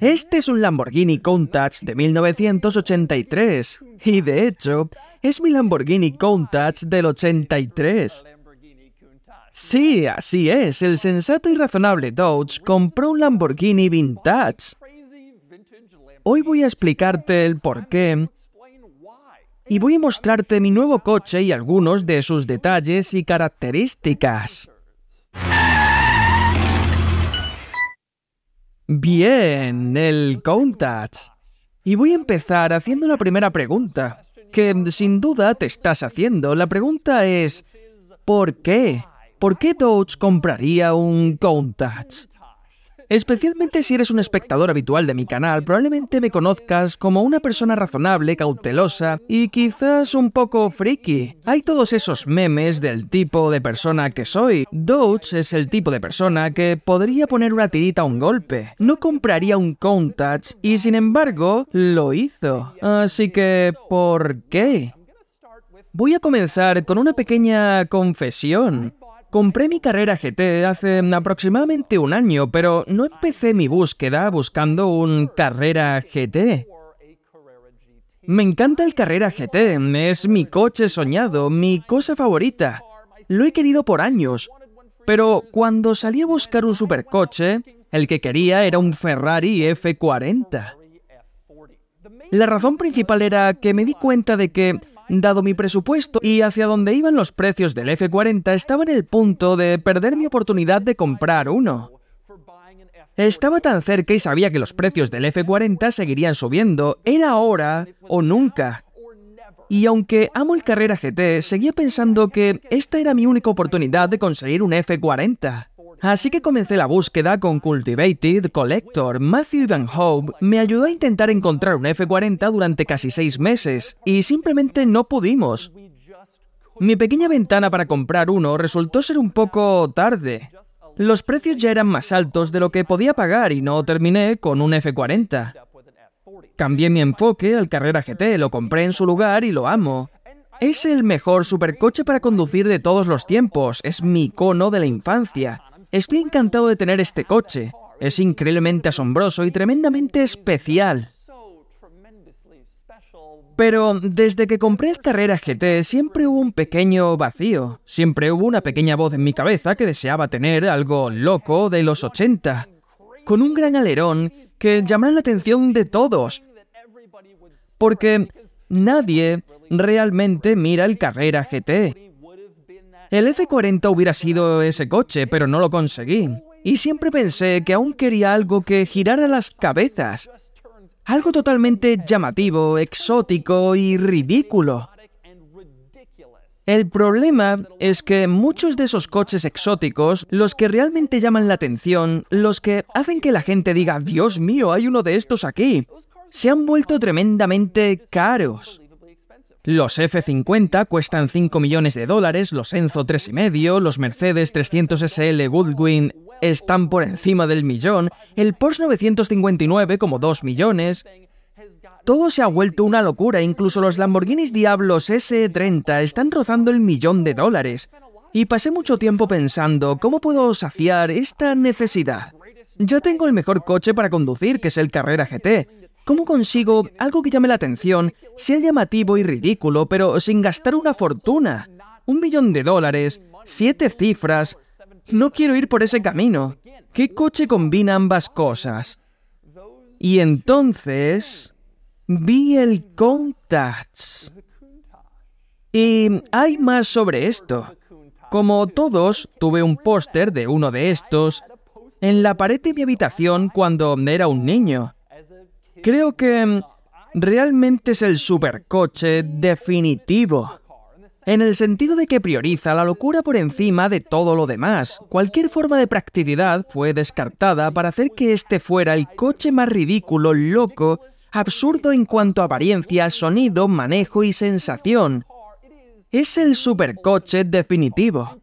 Este es un Lamborghini Countach de 1983 y de hecho es mi Lamborghini Countach del 83. Sí, así es, el sensato y razonable Dodge compró un Lamborghini Vintage. Hoy voy a explicarte el porqué y voy a mostrarte mi nuevo coche y algunos de sus detalles y características. Bien, el Countach. Y voy a empezar haciendo una primera pregunta, que sin duda te estás haciendo. La pregunta es, ¿por qué? ¿Por qué Dodge compraría un Countach? Especialmente si eres un espectador habitual de mi canal, probablemente me conozcas como una persona razonable, cautelosa y quizás un poco friki. Hay todos esos memes del tipo de persona que soy. Doge es el tipo de persona que podría poner una tirita a un golpe. No compraría un Countach y sin embargo lo hizo. Así que, ¿por qué? Voy a comenzar con una pequeña confesión. Compré mi carrera GT hace aproximadamente un año, pero no empecé mi búsqueda buscando un carrera GT. Me encanta el carrera GT, es mi coche soñado, mi cosa favorita. Lo he querido por años, pero cuando salí a buscar un supercoche, el que quería era un Ferrari F40. La razón principal era que me di cuenta de que Dado mi presupuesto y hacia donde iban los precios del F40, estaba en el punto de perder mi oportunidad de comprar uno. Estaba tan cerca y sabía que los precios del F40 seguirían subiendo. Era ahora o nunca. Y aunque amo el Carrera GT, seguía pensando que esta era mi única oportunidad de conseguir un F40. Así que comencé la búsqueda con Cultivated, Collector, Matthew Van Hope. Me ayudó a intentar encontrar un F40 durante casi seis meses y simplemente no pudimos. Mi pequeña ventana para comprar uno resultó ser un poco tarde. Los precios ya eran más altos de lo que podía pagar y no terminé con un F40. Cambié mi enfoque al Carrera GT, lo compré en su lugar y lo amo. Es el mejor supercoche para conducir de todos los tiempos, es mi cono de la infancia. Estoy encantado de tener este coche. Es increíblemente asombroso y tremendamente especial. Pero desde que compré el Carrera GT siempre hubo un pequeño vacío. Siempre hubo una pequeña voz en mi cabeza que deseaba tener algo loco de los 80, con un gran alerón que llamara la atención de todos. Porque nadie realmente mira el Carrera GT. El F40 hubiera sido ese coche, pero no lo conseguí. Y siempre pensé que aún quería algo que girara las cabezas. Algo totalmente llamativo, exótico y ridículo. El problema es que muchos de esos coches exóticos, los que realmente llaman la atención, los que hacen que la gente diga, Dios mío, hay uno de estos aquí, se han vuelto tremendamente caros. Los F-50 cuestan 5 millones de dólares, los Enzo 3,5, los Mercedes 300 SL Goodwin están por encima del millón, el Porsche 959 como 2 millones. Todo se ha vuelto una locura, incluso los Lamborghinis Diablos S30 están rozando el millón de dólares. Y pasé mucho tiempo pensando, ¿cómo puedo saciar esta necesidad? Yo tengo el mejor coche para conducir, que es el Carrera GT, ¿Cómo consigo algo que llame la atención, sea llamativo y ridículo, pero sin gastar una fortuna? Un millón de dólares, siete cifras. No quiero ir por ese camino. ¿Qué coche combina ambas cosas? Y entonces vi el contact. Y hay más sobre esto. Como todos, tuve un póster de uno de estos en la pared de mi habitación cuando era un niño. Creo que mm, realmente es el supercoche definitivo. En el sentido de que prioriza la locura por encima de todo lo demás. Cualquier forma de practicidad fue descartada para hacer que este fuera el coche más ridículo, loco, absurdo en cuanto a apariencia, sonido, manejo y sensación. Es el supercoche definitivo.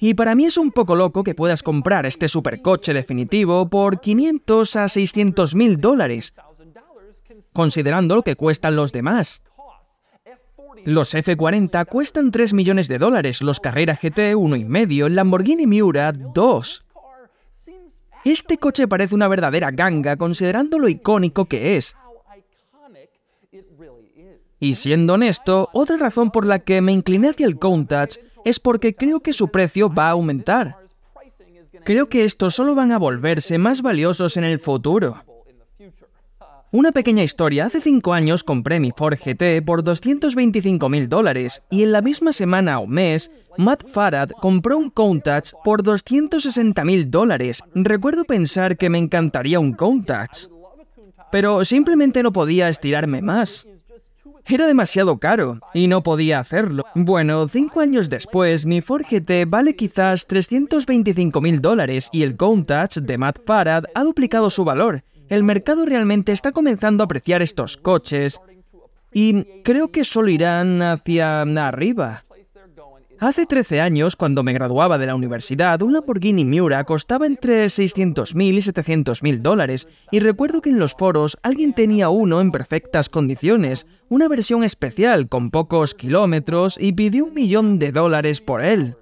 Y para mí es un poco loco que puedas comprar este supercoche definitivo por 500 a 600 mil dólares, considerando lo que cuestan los demás. Los F-40 cuestan 3 millones de dólares, los Carrera GT 1,5, el Lamborghini Miura 2. Este coche parece una verdadera ganga considerando lo icónico que es. Y siendo honesto, otra razón por la que me incliné hacia el Countach es porque creo que su precio va a aumentar. Creo que estos solo van a volverse más valiosos en el futuro. Una pequeña historia, hace cinco años compré mi Ford GT por 225.000 mil dólares y en la misma semana o mes, Matt Farad compró un Countach por 260.000 mil dólares. Recuerdo pensar que me encantaría un Countach, pero simplemente no podía estirarme más. Era demasiado caro y no podía hacerlo. Bueno, cinco años después, mi Ford GT vale quizás 325 mil dólares y el Countach de Matt Farad ha duplicado su valor el mercado realmente está comenzando a apreciar estos coches y creo que solo irán hacia arriba. Hace 13 años, cuando me graduaba de la universidad, una Lamborghini Miura costaba entre 600.000 y 700.000 dólares, y recuerdo que en los foros alguien tenía uno en perfectas condiciones, una versión especial con pocos kilómetros, y pidió un millón de dólares por él.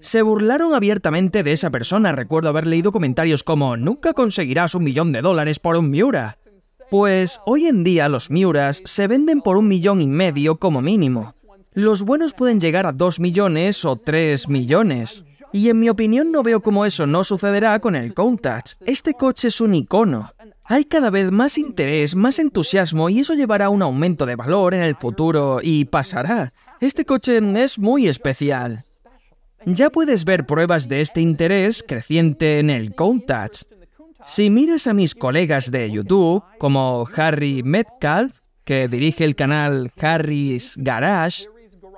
Se burlaron abiertamente de esa persona, recuerdo haber leído comentarios como «Nunca conseguirás un millón de dólares por un Miura». Pues hoy en día los Miuras se venden por un millón y medio como mínimo. Los buenos pueden llegar a dos millones o tres millones. Y en mi opinión no veo cómo eso no sucederá con el Countach. Este coche es un icono. Hay cada vez más interés, más entusiasmo y eso llevará a un aumento de valor en el futuro y pasará. Este coche es muy especial. Ya puedes ver pruebas de este interés creciente en el Countach. Si miras a mis colegas de YouTube, como Harry Metcalf, que dirige el canal Harry's Garage,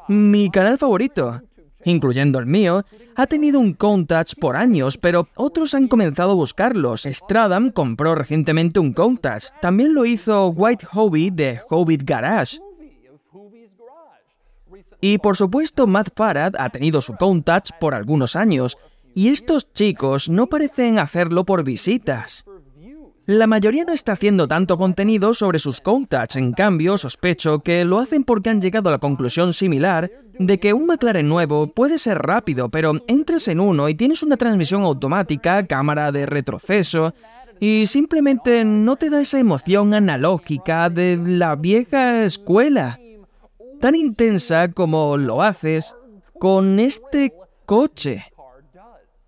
mi canal favorito, incluyendo el mío, ha tenido un Countach por años, pero otros han comenzado a buscarlos. Stradam compró recientemente un Countach. También lo hizo White Hobby de Hobbit Garage. Y por supuesto, Matt Farad ha tenido su touch por algunos años, y estos chicos no parecen hacerlo por visitas. La mayoría no está haciendo tanto contenido sobre sus contacts, en cambio sospecho que lo hacen porque han llegado a la conclusión similar de que un McLaren nuevo puede ser rápido, pero entras en uno y tienes una transmisión automática, cámara de retroceso, y simplemente no te da esa emoción analógica de la vieja escuela tan intensa como lo haces con este coche.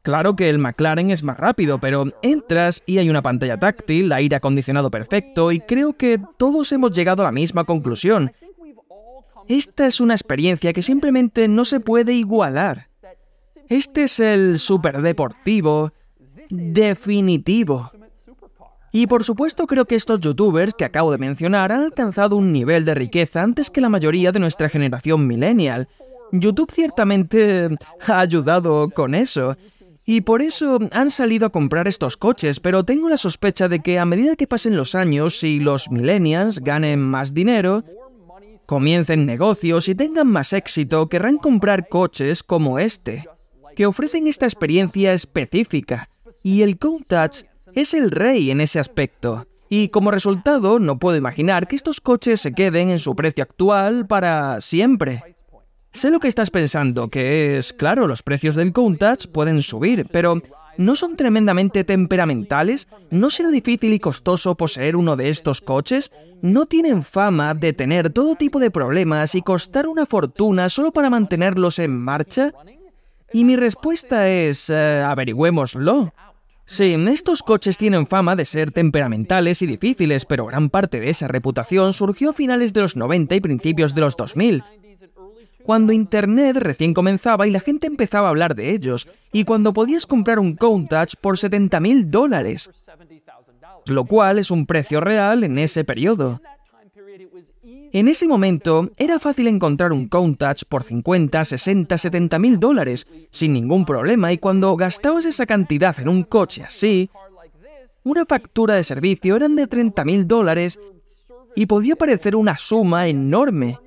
Claro que el McLaren es más rápido, pero entras y hay una pantalla táctil, aire acondicionado perfecto y creo que todos hemos llegado a la misma conclusión. Esta es una experiencia que simplemente no se puede igualar. Este es el superdeportivo definitivo. Y por supuesto creo que estos youtubers que acabo de mencionar han alcanzado un nivel de riqueza antes que la mayoría de nuestra generación millennial. YouTube ciertamente ha ayudado con eso. Y por eso han salido a comprar estos coches, pero tengo la sospecha de que a medida que pasen los años y los millennials ganen más dinero, comiencen negocios y tengan más éxito, querrán comprar coches como este, que ofrecen esta experiencia específica. Y el Touch es el rey en ese aspecto. Y como resultado, no puedo imaginar que estos coches se queden en su precio actual para siempre. Sé lo que estás pensando, que es, claro, los precios del Countach pueden subir, pero ¿no son tremendamente temperamentales? ¿No será difícil y costoso poseer uno de estos coches? ¿No tienen fama de tener todo tipo de problemas y costar una fortuna solo para mantenerlos en marcha? Y mi respuesta es, eh, averigüémoslo. Sí, estos coches tienen fama de ser temperamentales y difíciles, pero gran parte de esa reputación surgió a finales de los 90 y principios de los 2000, cuando Internet recién comenzaba y la gente empezaba a hablar de ellos, y cuando podías comprar un Countach por 70.000 dólares, lo cual es un precio real en ese periodo. En ese momento era fácil encontrar un Countach por 50, 60, 70 mil dólares sin ningún problema y cuando gastabas esa cantidad en un coche así, una factura de servicio eran de 30 mil dólares y podía parecer una suma enorme.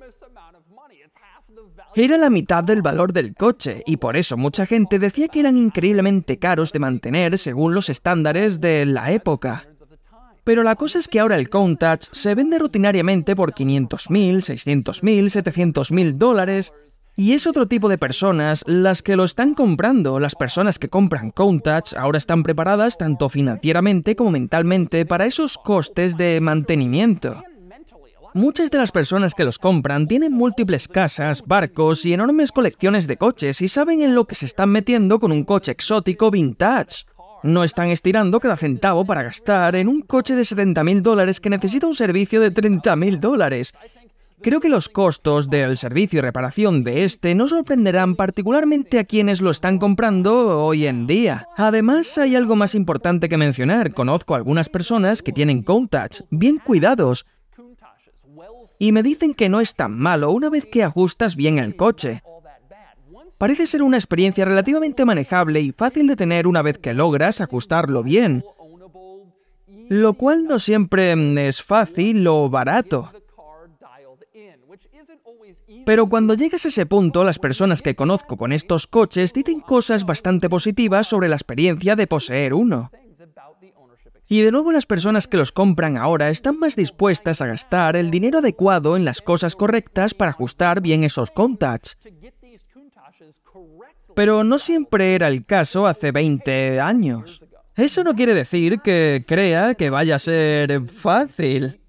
Era la mitad del valor del coche y por eso mucha gente decía que eran increíblemente caros de mantener según los estándares de la época. Pero la cosa es que ahora el Countach se vende rutinariamente por 500.000, 600.000, 700.000 dólares y es otro tipo de personas las que lo están comprando. Las personas que compran Countach ahora están preparadas tanto financieramente como mentalmente para esos costes de mantenimiento. Muchas de las personas que los compran tienen múltiples casas, barcos y enormes colecciones de coches y saben en lo que se están metiendo con un coche exótico vintage. No están estirando cada centavo para gastar en un coche de 70.000 dólares que necesita un servicio de 30.000 dólares. Creo que los costos del servicio y reparación de este no sorprenderán particularmente a quienes lo están comprando hoy en día. Además, hay algo más importante que mencionar. Conozco a algunas personas que tienen contacts bien cuidados y me dicen que no es tan malo una vez que ajustas bien el coche. Parece ser una experiencia relativamente manejable y fácil de tener una vez que logras ajustarlo bien, lo cual no siempre mm, es fácil o barato. Pero cuando llegas a ese punto, las personas que conozco con estos coches dicen cosas bastante positivas sobre la experiencia de poseer uno. Y de nuevo las personas que los compran ahora están más dispuestas a gastar el dinero adecuado en las cosas correctas para ajustar bien esos contacts. Pero no siempre era el caso hace 20 años. Eso no quiere decir que crea que vaya a ser fácil.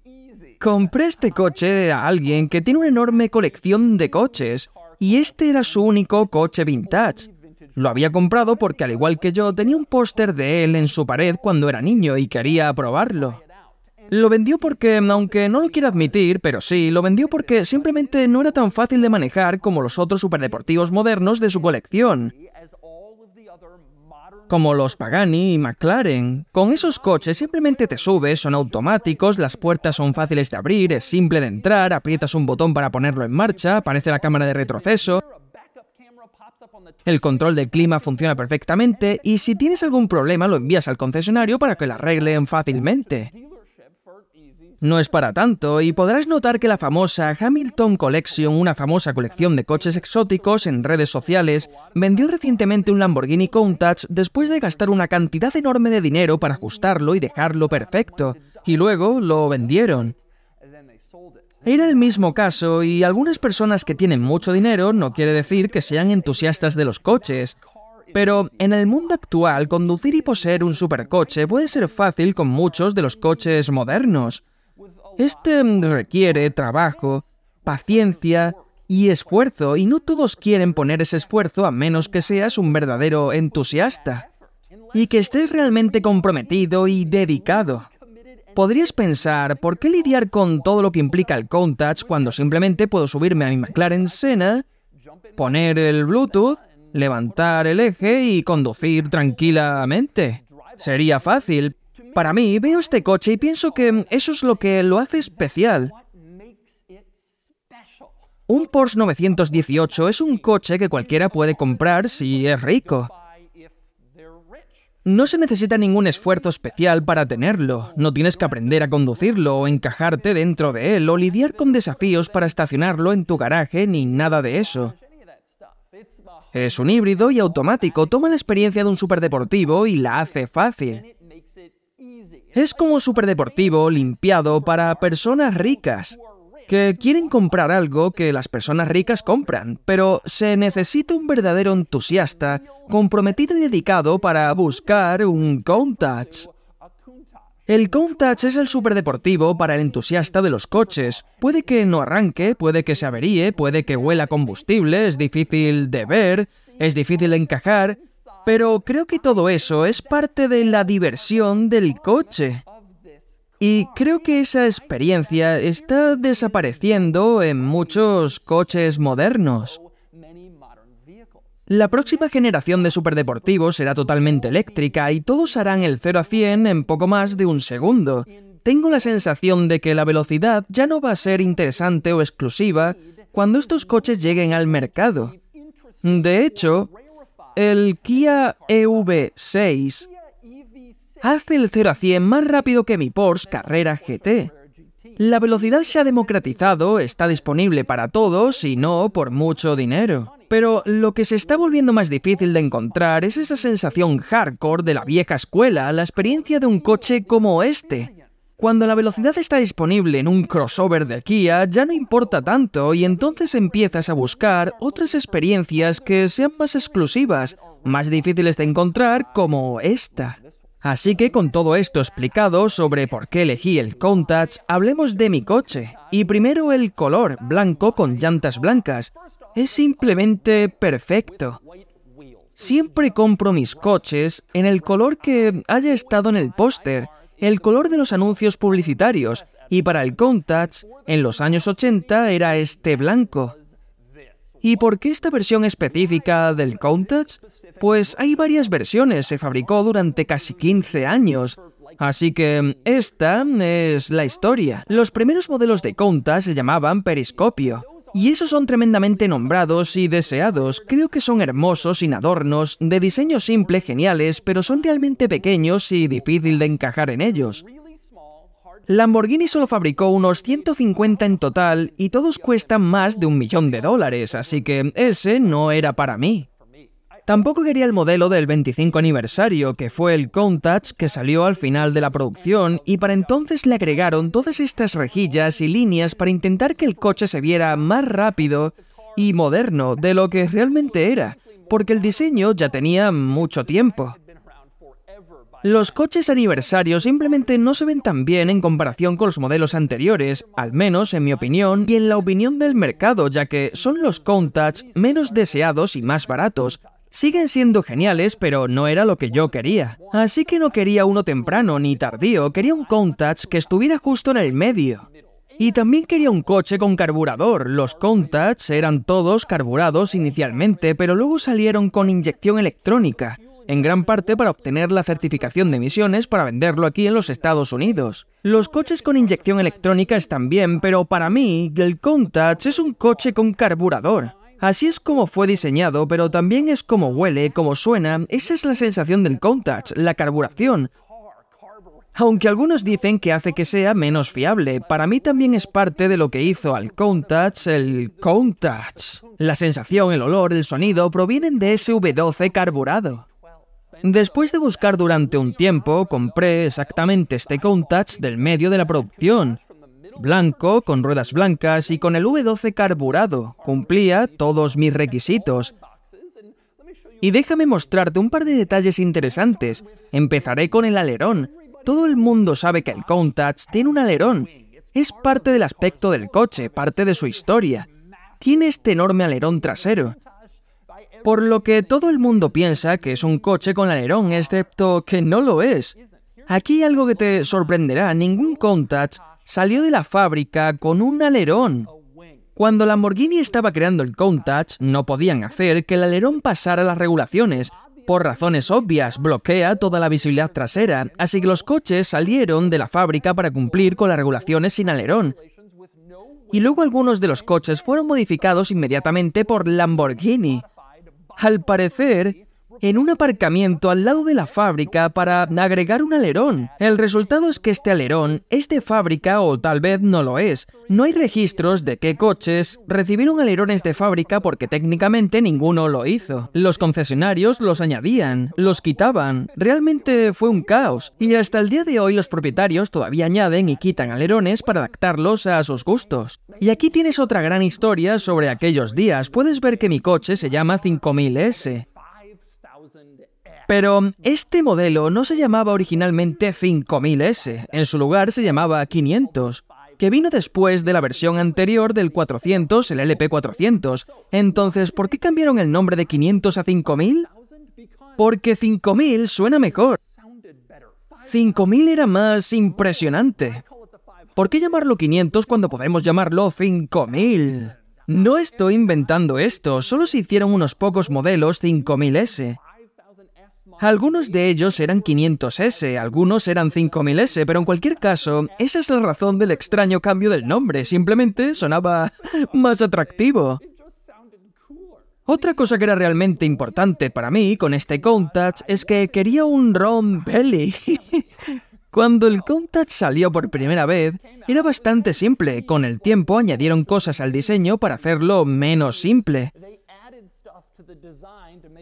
Compré este coche a alguien que tiene una enorme colección de coches y este era su único coche vintage. Lo había comprado porque al igual que yo tenía un póster de él en su pared cuando era niño y quería probarlo. Lo vendió porque, aunque no lo quiera admitir, pero sí, lo vendió porque simplemente no era tan fácil de manejar como los otros superdeportivos modernos de su colección, como los Pagani y McLaren. Con esos coches simplemente te subes, son automáticos, las puertas son fáciles de abrir, es simple de entrar, aprietas un botón para ponerlo en marcha, aparece la cámara de retroceso, el control del clima funciona perfectamente y si tienes algún problema lo envías al concesionario para que lo arreglen fácilmente. No es para tanto, y podrás notar que la famosa Hamilton Collection, una famosa colección de coches exóticos en redes sociales, vendió recientemente un Lamborghini Countach después de gastar una cantidad enorme de dinero para ajustarlo y dejarlo perfecto, y luego lo vendieron. Era el mismo caso, y algunas personas que tienen mucho dinero no quiere decir que sean entusiastas de los coches, pero en el mundo actual, conducir y poseer un supercoche puede ser fácil con muchos de los coches modernos. Este requiere trabajo, paciencia y esfuerzo, y no todos quieren poner ese esfuerzo a menos que seas un verdadero entusiasta y que estés realmente comprometido y dedicado. Podrías pensar, ¿por qué lidiar con todo lo que implica el contact cuando simplemente puedo subirme a mi McLaren Sena, poner el Bluetooth, levantar el eje y conducir tranquilamente? Sería fácil, para mí, veo este coche y pienso que mm, eso es lo que lo hace especial. Un Porsche 918 es un coche que cualquiera puede comprar si es rico. No se necesita ningún esfuerzo especial para tenerlo, no tienes que aprender a conducirlo o encajarte dentro de él o lidiar con desafíos para estacionarlo en tu garaje ni nada de eso. Es un híbrido y automático, toma la experiencia de un superdeportivo y la hace fácil. Es como superdeportivo limpiado para personas ricas que quieren comprar algo que las personas ricas compran, pero se necesita un verdadero entusiasta, comprometido y dedicado para buscar un Countach. El Countach es el superdeportivo para el entusiasta de los coches. Puede que no arranque, puede que se averíe, puede que huela combustible, es difícil de ver, es difícil encajar, pero creo que todo eso es parte de la diversión del coche. Y creo que esa experiencia está desapareciendo en muchos coches modernos. La próxima generación de superdeportivos será totalmente eléctrica y todos harán el 0 a 100 en poco más de un segundo. Tengo la sensación de que la velocidad ya no va a ser interesante o exclusiva cuando estos coches lleguen al mercado. De hecho, el Kia EV6 hace el 0 a 100 más rápido que mi Porsche Carrera GT. La velocidad se ha democratizado, está disponible para todos y no por mucho dinero. Pero lo que se está volviendo más difícil de encontrar es esa sensación hardcore de la vieja escuela, la experiencia de un coche como este, cuando la velocidad está disponible en un crossover de Kia, ya no importa tanto y entonces empiezas a buscar otras experiencias que sean más exclusivas, más difíciles de encontrar como esta. Así que con todo esto explicado sobre por qué elegí el Contact, hablemos de mi coche. Y primero el color, blanco con llantas blancas. Es simplemente perfecto. Siempre compro mis coches en el color que haya estado en el póster, el color de los anuncios publicitarios, y para el Countach, en los años 80 era este blanco. ¿Y por qué esta versión específica del Countach? Pues hay varias versiones, se fabricó durante casi 15 años. Así que esta es la historia. Los primeros modelos de Countach se llamaban periscopio y esos son tremendamente nombrados y deseados. Creo que son hermosos, sin adornos, de diseño simple, geniales, pero son realmente pequeños y difícil de encajar en ellos. Lamborghini solo fabricó unos 150 en total y todos cuestan más de un millón de dólares, así que ese no era para mí. Tampoco quería el modelo del 25 aniversario, que fue el Countach que salió al final de la producción, y para entonces le agregaron todas estas rejillas y líneas para intentar que el coche se viera más rápido y moderno de lo que realmente era, porque el diseño ya tenía mucho tiempo. Los coches aniversarios simplemente no se ven tan bien en comparación con los modelos anteriores, al menos en mi opinión y en la opinión del mercado, ya que son los Countach menos deseados y más baratos, Siguen siendo geniales, pero no era lo que yo quería. Así que no quería uno temprano ni tardío, quería un Countach que estuviera justo en el medio. Y también quería un coche con carburador. Los Countach eran todos carburados inicialmente, pero luego salieron con inyección electrónica, en gran parte para obtener la certificación de emisiones para venderlo aquí en los Estados Unidos. Los coches con inyección electrónica están bien, pero para mí el Countach es un coche con carburador. Así es como fue diseñado, pero también es como huele, como suena, esa es la sensación del contact la carburación. Aunque algunos dicen que hace que sea menos fiable, para mí también es parte de lo que hizo al Countach el Countach. La sensación, el olor, el sonido provienen de ese V12 carburado. Después de buscar durante un tiempo, compré exactamente este Countach del medio de la producción. Blanco, con ruedas blancas y con el V12 carburado. Cumplía todos mis requisitos. Y déjame mostrarte un par de detalles interesantes. Empezaré con el alerón. Todo el mundo sabe que el Countach tiene un alerón. Es parte del aspecto del coche, parte de su historia. Tiene este enorme alerón trasero. Por lo que todo el mundo piensa que es un coche con alerón, excepto que no lo es. Aquí algo que te sorprenderá, ningún Countach salió de la fábrica con un alerón. Cuando Lamborghini estaba creando el Countach, no podían hacer que el alerón pasara las regulaciones. Por razones obvias, bloquea toda la visibilidad trasera, así que los coches salieron de la fábrica para cumplir con las regulaciones sin alerón. Y luego algunos de los coches fueron modificados inmediatamente por Lamborghini. Al parecer, en un aparcamiento al lado de la fábrica para agregar un alerón. El resultado es que este alerón es de fábrica o tal vez no lo es. No hay registros de qué coches recibieron alerones de fábrica porque técnicamente ninguno lo hizo. Los concesionarios los añadían, los quitaban. Realmente fue un caos. Y hasta el día de hoy los propietarios todavía añaden y quitan alerones para adaptarlos a sus gustos. Y aquí tienes otra gran historia sobre aquellos días. Puedes ver que mi coche se llama 5000S. Pero este modelo no se llamaba originalmente 5000S, en su lugar se llamaba 500, que vino después de la versión anterior del 400, el LP400. Entonces, ¿por qué cambiaron el nombre de 500 a 5000? Porque 5000 suena mejor. 5000 era más impresionante. ¿Por qué llamarlo 500 cuando podemos llamarlo 5000? No estoy inventando esto, solo se hicieron unos pocos modelos 5000S. Algunos de ellos eran 500S, algunos eran 5000S, pero en cualquier caso, esa es la razón del extraño cambio del nombre, simplemente sonaba más atractivo. Otra cosa que era realmente importante para mí con este Countach es que quería un Ron Belly. Cuando el Countach salió por primera vez, era bastante simple. Con el tiempo añadieron cosas al diseño para hacerlo menos simple.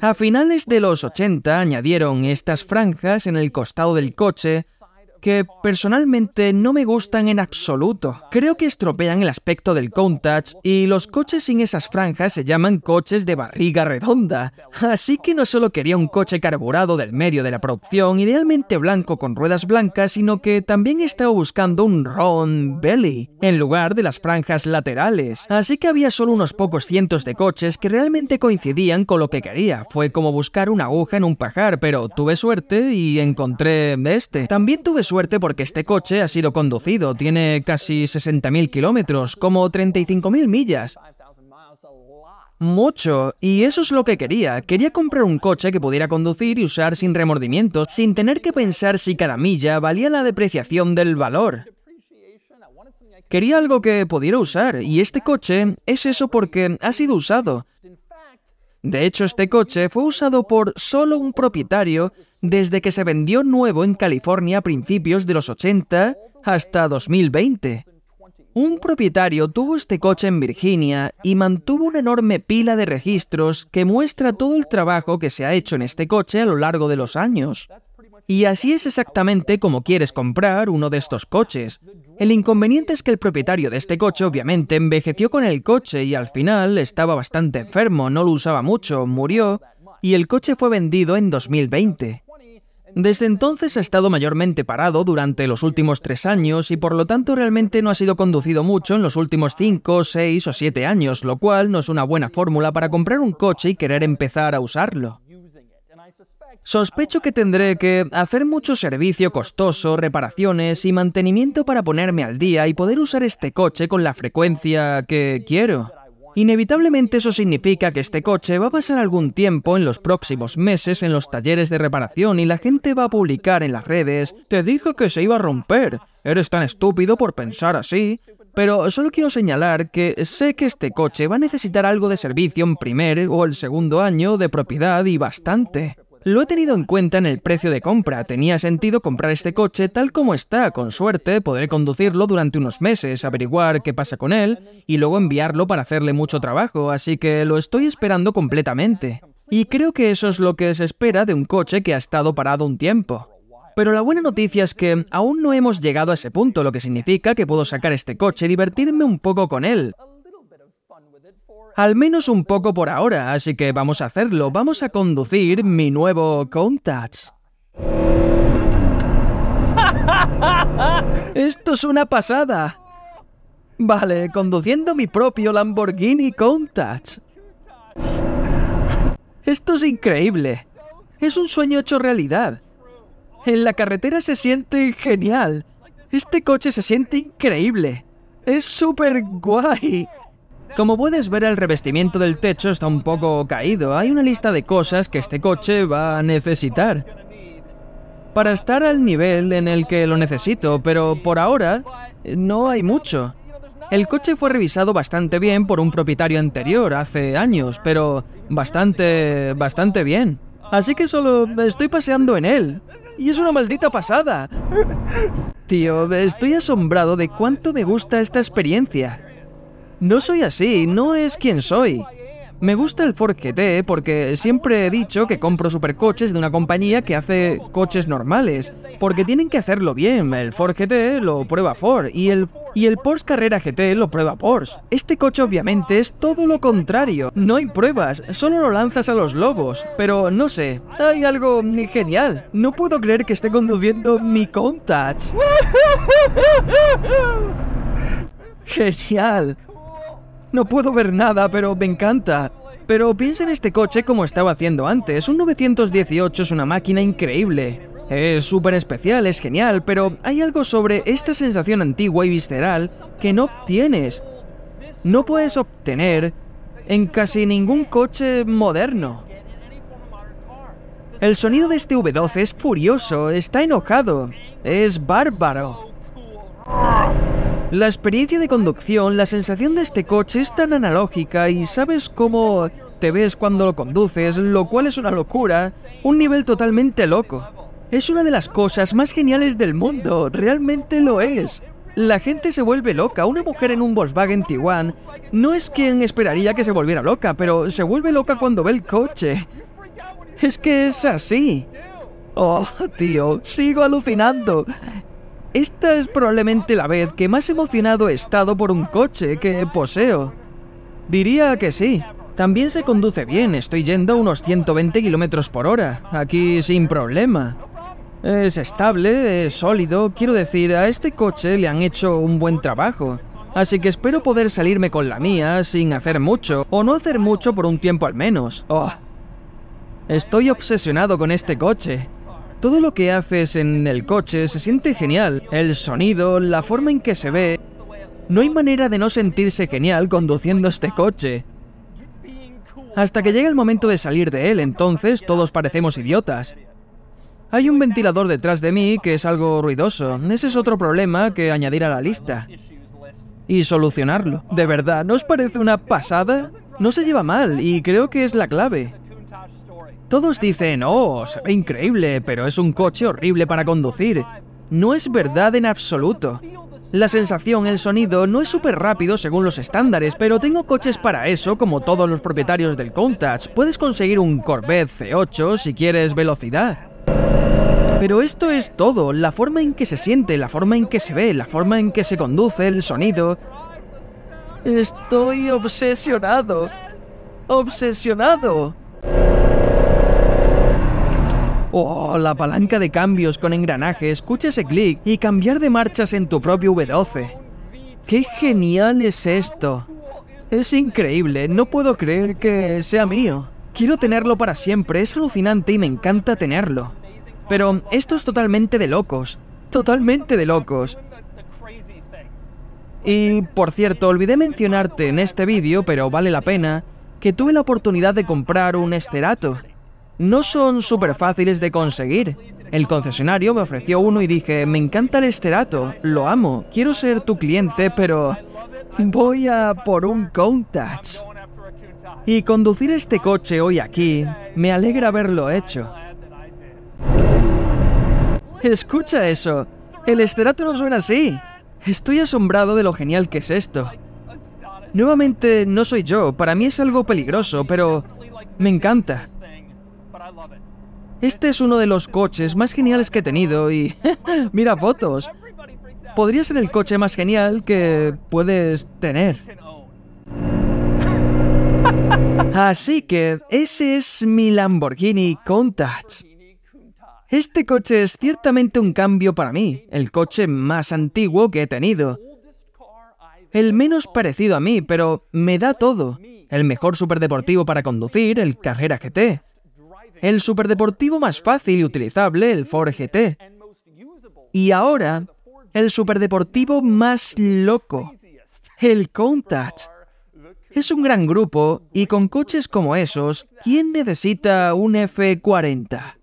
A finales de los 80 añadieron estas franjas en el costado del coche que personalmente no me gustan en absoluto. Creo que estropean el aspecto del Countach y los coches sin esas franjas se llaman coches de barriga redonda. Así que no solo quería un coche carburado del medio de la producción, idealmente blanco con ruedas blancas, sino que también estaba buscando un Ron Belly, en lugar de las franjas laterales. Así que había solo unos pocos cientos de coches que realmente coincidían con lo que quería. Fue como buscar una aguja en un pajar, pero tuve suerte y encontré este. También tuve suerte porque este coche ha sido conducido, tiene casi 60.000 kilómetros, como 35.000 millas. Mucho, y eso es lo que quería. Quería comprar un coche que pudiera conducir y usar sin remordimientos, sin tener que pensar si cada milla valía la depreciación del valor. Quería algo que pudiera usar, y este coche es eso porque ha sido usado. De hecho, este coche fue usado por solo un propietario desde que se vendió nuevo en California a principios de los 80 hasta 2020. Un propietario tuvo este coche en Virginia y mantuvo una enorme pila de registros que muestra todo el trabajo que se ha hecho en este coche a lo largo de los años. Y así es exactamente como quieres comprar uno de estos coches. El inconveniente es que el propietario de este coche obviamente envejeció con el coche y al final estaba bastante enfermo, no lo usaba mucho, murió, y el coche fue vendido en 2020. Desde entonces ha estado mayormente parado durante los últimos tres años y por lo tanto realmente no ha sido conducido mucho en los últimos cinco, seis o siete años, lo cual no es una buena fórmula para comprar un coche y querer empezar a usarlo. Sospecho que tendré que hacer mucho servicio costoso, reparaciones y mantenimiento para ponerme al día y poder usar este coche con la frecuencia que quiero. Inevitablemente eso significa que este coche va a pasar algún tiempo en los próximos meses en los talleres de reparación y la gente va a publicar en las redes, te dije que se iba a romper, eres tan estúpido por pensar así. Pero solo quiero señalar que sé que este coche va a necesitar algo de servicio en primer o el segundo año de propiedad y bastante. Lo he tenido en cuenta en el precio de compra, tenía sentido comprar este coche tal como está, con suerte podré conducirlo durante unos meses, averiguar qué pasa con él y luego enviarlo para hacerle mucho trabajo, así que lo estoy esperando completamente. Y creo que eso es lo que se espera de un coche que ha estado parado un tiempo. Pero la buena noticia es que aún no hemos llegado a ese punto, lo que significa que puedo sacar este coche y divertirme un poco con él. Al menos un poco por ahora, así que vamos a hacerlo. Vamos a conducir mi nuevo Countach. Esto es una pasada. Vale, conduciendo mi propio Lamborghini Countach. Esto es increíble. Es un sueño hecho realidad. En la carretera se siente genial. Este coche se siente increíble. Es súper guay. Como puedes ver, el revestimiento del techo está un poco caído. Hay una lista de cosas que este coche va a necesitar. Para estar al nivel en el que lo necesito, pero por ahora eh, no hay mucho. El coche fue revisado bastante bien por un propietario anterior hace años, pero bastante, bastante bien. Así que solo estoy paseando en él. Y es una maldita pasada. Tío, estoy asombrado de cuánto me gusta esta experiencia. No soy así, no es quien soy. Me gusta el Ford GT porque siempre he dicho que compro supercoches de una compañía que hace coches normales, porque tienen que hacerlo bien. El Ford GT lo prueba Ford y el, y el Porsche Carrera GT lo prueba Porsche. Este coche obviamente es todo lo contrario. No hay pruebas, solo lo lanzas a los lobos, pero no sé, hay algo genial. No puedo creer que esté conduciendo mi contact. Genial. No puedo ver nada, pero me encanta. Pero piensa en este coche como estaba haciendo antes. Un 918 es una máquina increíble. Es súper especial, es genial, pero hay algo sobre esta sensación antigua y visceral que no obtienes. No puedes obtener en casi ningún coche moderno. El sonido de este V12 es furioso, está enojado, es bárbaro. La experiencia de conducción, la sensación de este coche es tan analógica y sabes cómo te ves cuando lo conduces, lo cual es una locura, un nivel totalmente loco. Es una de las cosas más geniales del mundo, realmente lo es. La gente se vuelve loca, una mujer en un Volkswagen Tiguan no es quien esperaría que se volviera loca, pero se vuelve loca cuando ve el coche. Es que es así. Oh, tío, sigo alucinando. Esta es probablemente la vez que más emocionado he estado por un coche que poseo. Diría que sí. También se conduce bien, estoy yendo a unos 120 km por hora, aquí sin problema. Es estable, es sólido, quiero decir, a este coche le han hecho un buen trabajo. Así que espero poder salirme con la mía sin hacer mucho, o no hacer mucho por un tiempo al menos. Oh. Estoy obsesionado con este coche. Todo lo que haces en el coche se siente genial. El sonido, la forma en que se ve. No hay manera de no sentirse genial conduciendo este coche. Hasta que llega el momento de salir de él, entonces todos parecemos idiotas. Hay un ventilador detrás de mí que es algo ruidoso. Ese es otro problema que añadir a la lista. Y solucionarlo. De verdad, ¿no os parece una pasada? No se lleva mal y creo que es la clave. Todos dicen, oh, se ve increíble, pero es un coche horrible para conducir. No es verdad en absoluto. La sensación, el sonido, no es súper rápido según los estándares, pero tengo coches para eso, como todos los propietarios del Countach. Puedes conseguir un Corvette C8 si quieres velocidad. Pero esto es todo, la forma en que se siente, la forma en que se ve, la forma en que se conduce, el sonido... Estoy obsesionado. Obsesionado oh, la palanca de cambios con engranaje, escucha ese clic y cambiar de marchas en tu propio V12. ¡Qué genial es esto! Es increíble, no puedo creer que sea mío. Quiero tenerlo para siempre, es alucinante y me encanta tenerlo. Pero esto es totalmente de locos, totalmente de locos. Y, por cierto, olvidé mencionarte en este vídeo, pero vale la pena, que tuve la oportunidad de comprar un esterato no son súper fáciles de conseguir. El concesionario me ofreció uno y dije, me encanta el esterato, lo amo, quiero ser tu cliente, pero voy a por un Countach. Y conducir este coche hoy aquí, me alegra haberlo hecho. Escucha eso, el esterato no suena así. Estoy asombrado de lo genial que es esto. Nuevamente, no soy yo, para mí es algo peligroso, pero me encanta. Este es uno de los coches más geniales que he tenido y... mira fotos. Podría ser el coche más genial que puedes tener. Así que ese es mi Lamborghini Countach. Este coche es ciertamente un cambio para mí, el coche más antiguo que he tenido. El menos parecido a mí, pero me da todo. El mejor superdeportivo para conducir, el Carrera GT, el superdeportivo más fácil y utilizable, el Ford GT. Y ahora, el superdeportivo más loco, el Contact. Es un gran grupo y con coches como esos, ¿quién necesita un F40?